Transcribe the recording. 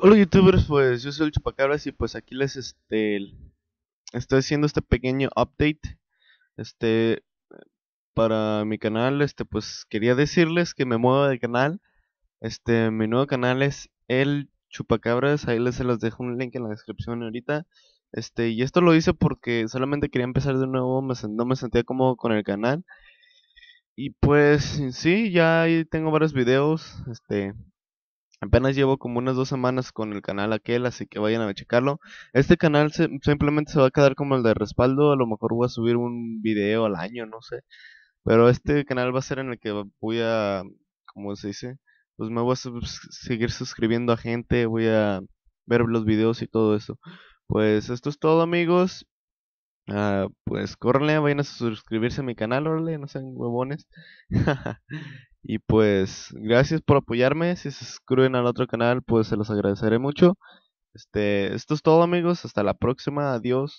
Hola youtubers, pues yo soy el Chupacabras y pues aquí les este estoy haciendo este pequeño update este para mi canal, este pues quería decirles que me muevo de canal. Este mi nuevo canal es el Chupacabras, ahí les dejo un link en la descripción ahorita. Este, y esto lo hice porque solamente quería empezar de nuevo, no me sentía cómodo con el canal. Y pues sí, ya ahí tengo varios videos, este Apenas llevo como unas dos semanas con el canal aquel, así que vayan a checarlo. Este canal simplemente se va a quedar como el de respaldo, a lo mejor voy a subir un video al año, no sé. Pero este canal va a ser en el que voy a, como se dice, pues me voy a seguir suscribiendo a gente, voy a ver los videos y todo eso. Pues esto es todo amigos, Ah, pues córrele, vayan a suscribirse a mi canal, órale, no sean huevones. y pues, gracias por apoyarme. Si se suscriben al otro canal, pues se los agradeceré mucho. Este, esto es todo amigos, hasta la próxima, adiós.